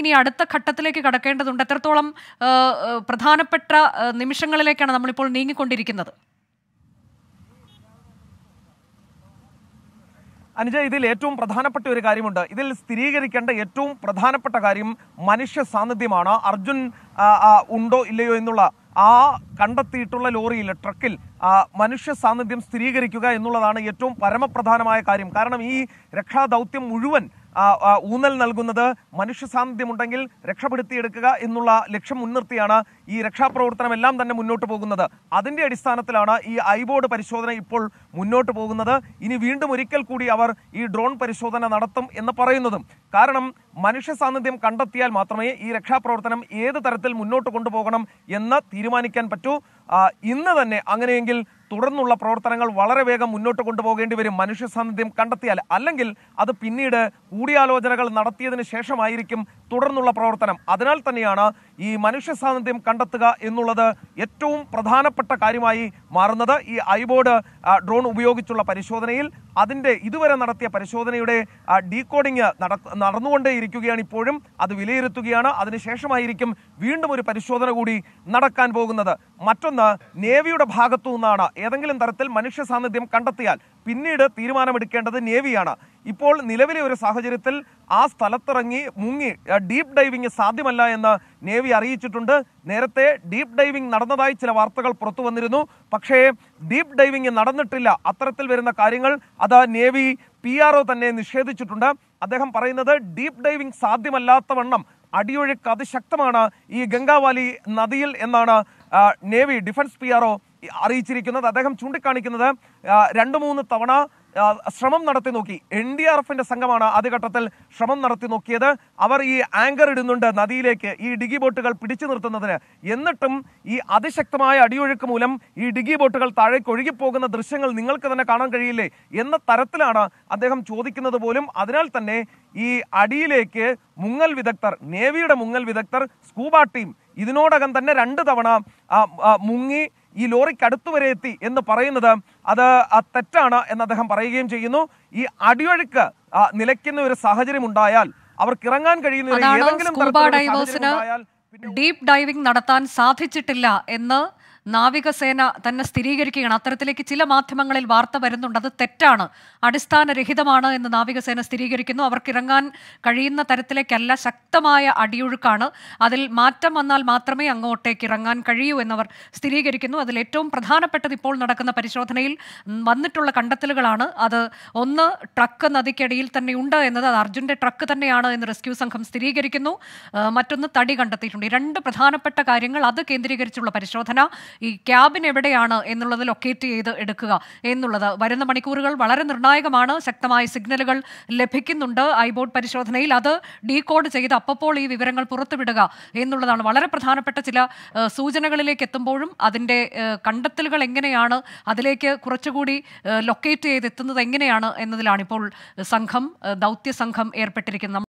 ഇനി അടുത്ത ഘട്ടത്തിലേക്ക് കടക്കേണ്ടതുണ്ട് എത്രത്തോളം പ്രധാനപ്പെട്ട നിമിഷങ്ങളിലേക്കാണ് നമ്മളിപ്പോൾ നീങ്ങിക്കൊണ്ടിരിക്കുന്നത് അനുജ ഇതിൽ ഏറ്റവും പ്രധാനപ്പെട്ട ഒരു കാര്യമുണ്ട് ഇതിൽ സ്ഥിരീകരിക്കേണ്ട ഏറ്റവും പ്രധാനപ്പെട്ട കാര്യം മനുഷ്യ സാന്നിധ്യമാണ് അർജുൻ ഉണ്ടോ ഇല്ലയോ എന്നുള്ള ആ കണ്ടെത്തിയിട്ടുള്ള ലോറിയിൽ ട്രക്കിൽ മനുഷ്യ സാന്നിധ്യം സ്ഥിരീകരിക്കുക എന്നുള്ളതാണ് ഏറ്റവും പരമപ്രധാനമായ കാര്യം കാരണം ഈ രക്ഷാദൗത്യം മുഴുവൻ ഊന്നൽ നൽകുന്നത് മനുഷ്യ സാന്നിധ്യമുണ്ടെങ്കിൽ രക്ഷപ്പെടുത്തിയെടുക്കുക എന്നുള്ള ലക്ഷ്യം മുൻനിർത്തിയാണ് ഈ രക്ഷാപ്രവർത്തനം എല്ലാം തന്നെ മുന്നോട്ട് പോകുന്നത് അതിന്റെ അടിസ്ഥാനത്തിലാണ് ഈ ഐബോർഡ് പരിശോധന ഇപ്പോൾ മുന്നോട്ട് പോകുന്നത് ഇനി വീണ്ടും ഒരിക്കൽ കൂടി അവർ ഈ ഡ്രോൺ പരിശോധന നടത്തും എന്ന് പറയുന്നതും കാരണം മനുഷ്യ സാന്നിധ്യം കണ്ടെത്തിയാൽ മാത്രമേ ഈ രക്ഷാപ്രവർത്തനം ഏത് തരത്തിൽ മുന്നോട്ട് കൊണ്ടുപോകണം എന്ന് തീരുമാനിക്കാൻ പറ്റൂ ഇന്ന് തന്നെ അങ്ങനെയെങ്കിൽ തുടർന്നുള്ള പ്രവർത്തനങ്ങൾ വളരെ വേഗം മുന്നോട്ട് കൊണ്ടുപോകേണ്ടി വരും മനുഷ്യ സാന്നിധ്യം കണ്ടെത്തിയാൽ അല്ലെങ്കിൽ അത് പിന്നീട് കൂടിയാലോചനകൾ നടത്തിയതിന് ശേഷമായിരിക്കും തുടർന്നുള്ള പ്രവർത്തനം അതിനാൽ തന്നെയാണ് ഈ മനുഷ്യ സാന്നിധ്യം കണ്ടെത്തുക എന്നുള്ളത് ഏറ്റവും പ്രധാനപ്പെട്ട കാര്യമായി മാറുന്നത് ഈ ഐബോർഡ് ഡ്രോൺ ഉപയോഗിച്ചുള്ള പരിശോധനയിൽ അതിൻ്റെ ഇതുവരെ നടത്തിയ പരിശോധനയുടെ ഡീകോഡിംഗ് നടന്നുകൊണ്ടേ ഇരിക്കുകയാണ് ഇപ്പോഴും അത് വിലയിരുത്തുകയാണ് അതിനുശേഷമായിരിക്കും വീണ്ടും ഒരു പരിശോധന കൂടി നടക്കാൻ പോകുന്നത് മറ്റൊന്ന് നേവിയുടെ ഭാഗത്തു നിന്നാണ് ഏതെങ്കിലും തരത്തിൽ മനുഷ്യ സാന്നിധ്യം കണ്ടെത്തിയാൽ പിന്നീട് തീരുമാനമെടുക്കേണ്ടത് നേവിയാണ് ഇപ്പോൾ നിലവിലെ ഒരു സാഹചര്യത്തിൽ ആ സ്ഥലത്തിറങ്ങി മുങ്ങി ഡീപ്പ് ഡൈവിംഗ് സാധ്യമല്ല എന്ന് നേവി അറിയിച്ചിട്ടുണ്ട് നേരത്തെ ഡീപ്പ് ഡൈവിംഗ് നടന്നതായി ചില വാർത്തകൾ പുറത്തു വന്നിരുന്നു പക്ഷേ ഡീപ്പ് ഡൈവിംഗ് നടന്നിട്ടില്ല അത്തരത്തിൽ വരുന്ന കാര്യങ്ങൾ അത് നേവി പി തന്നെ നിഷേധിച്ചിട്ടുണ്ട് അദ്ദേഹം പറയുന്നത് ഡീപ്പ് ഡൈവിംഗ് സാധ്യമല്ലാത്ത വണ്ണം അടിയൊഴുക്ക് അതിശക്തമാണ് ഈ ഗംഗാവാലി നദിയിൽ എന്നാണ് നേവി ഡിഫൻസ് പി ആർ അറിയിച്ചിരിക്കുന്നത് അദ്ദേഹം ചൂണ്ടിക്കാണിക്കുന്നത് രണ്ട് മൂന്ന് തവണ ശ്രമം നടത്തി നോക്കി എൻ ഡി ആർ എഫിന്റെ സംഘമാണ് ആദ്യഘട്ടത്തിൽ ശ്രമം നടത്തി നോക്കിയത് അവർ ഈ ആങ്കർ ഇടുന്നുണ്ട് നദിയിലേക്ക് ഈ ഡിഗി ബോട്ടുകൾ പിടിച്ചു നിർത്തുന്നതിന് എന്നിട്ടും ഈ അതിശക്തമായ അടിയൊഴുക്ക് മൂലം ഈ ഡിഗി ബോട്ടുകൾ താഴേക്ക് ഒഴുകിപ്പോകുന്ന ദൃശ്യങ്ങൾ നിങ്ങൾക്ക് തന്നെ കാണാൻ കഴിയില്ലേ എന്ന തരത്തിലാണ് അദ്ദേഹം ചോദിക്കുന്നത് പോലും അതിനാൽ തന്നെ ഈ അടിയിലേക്ക് മുങ്ങൽ വിദഗ്ധർ നേവിയുടെ മുങ്ങൽ വിദഗ്ധർ സ്കൂബ ടീം ഇതിനോടകം തന്നെ രണ്ട് തവണ മുങ്ങി ഈ അടുത്തു വരെ എത്തി എന്ന് പറയുന്നത് അത് തെറ്റാണ് എന്ന് അദ്ദേഹം പറയുകയും ചെയ്യുന്നു ഈ അടിയൊഴുക്ക് നിലയ്ക്കുന്ന ഒരു സാഹചര്യം ഉണ്ടായാൽ അവർക്ക് ഇറങ്ങാൻ കഴിയുന്ന ഏതെങ്കിലും ഡൈവിംഗ് നടത്താൻ സാധിച്ചിട്ടില്ല എന്ന് നാവികസേന തന്നെ സ്ഥിരീകരിക്കുകയാണ് അത്തരത്തിലേക്ക് ചില മാധ്യമങ്ങളിൽ വാർത്ത വരുന്നുണ്ട് അത് തെറ്റാണ് അടിസ്ഥാനരഹിതമാണ് എന്ന് നാവികസേന സ്ഥിരീകരിക്കുന്നു അവർക്ക് ഇറങ്ങാൻ കഴിയുന്ന തരത്തിലേക്കല്ല ശക്തമായ അടിയൊഴുക്കാണ് അതിൽ മാറ്റം വന്നാൽ മാത്രമേ അങ്ങോട്ടേക്ക് ഇറങ്ങാൻ കഴിയൂ എന്നവർ സ്ഥിരീകരിക്കുന്നു അതിൽ ഏറ്റവും പ്രധാനപ്പെട്ടത് ഇപ്പോൾ നടക്കുന്ന പരിശോധനയിൽ വന്നിട്ടുള്ള കണ്ടെത്തലുകളാണ് അത് ഒന്ന് ട്രക്ക് നദിക്കടിയിൽ തന്നെ ഉണ്ട് എന്നത് അത് അർജുൻ്റെ ട്രക്ക് തന്നെയാണ് എന്ന് റെസ്ക്യൂ സംഘം സ്ഥിരീകരിക്കുന്നു മറ്റൊന്ന് തടി കണ്ടെത്തിയിട്ടുണ്ട് രണ്ട് പ്രധാനപ്പെട്ട കാര്യങ്ങൾ അത് കേന്ദ്രീകരിച്ചുള്ള പരിശോധന ഈ ക്യാബിൻ എവിടെയാണ് എന്നുള്ളത് ലൊക്കേറ്റ് ചെയ്ത് എടുക്കുക എന്നുള്ളത് വരുന്ന മണിക്കൂറുകൾ വളരെ നിർണായകമാണ് ശക്തമായ സിഗ്നലുകൾ ലഭിക്കുന്നുണ്ട് ഐബോർഡ് പരിശോധനയിൽ അത് ഡീകോഡ് ചെയ്ത് അപ്പോൾ ഈ വിവരങ്ങൾ പുറത്തുവിടുക എന്നുള്ളതാണ് വളരെ പ്രധാനപ്പെട്ട ചില സൂചനകളിലേക്ക് എത്തുമ്പോഴും അതിൻ്റെ കണ്ടെത്തലുകൾ എങ്ങനെയാണ് അതിലേക്ക് കുറച്ചുകൂടി ലൊക്കേറ്റ് എത്തുന്നത് എങ്ങനെയാണ് എന്നതിലാണ് ഇപ്പോൾ സംഘം ദൗത്യ സംഘം ഏർപ്പെട്ടിരിക്കുന്നത്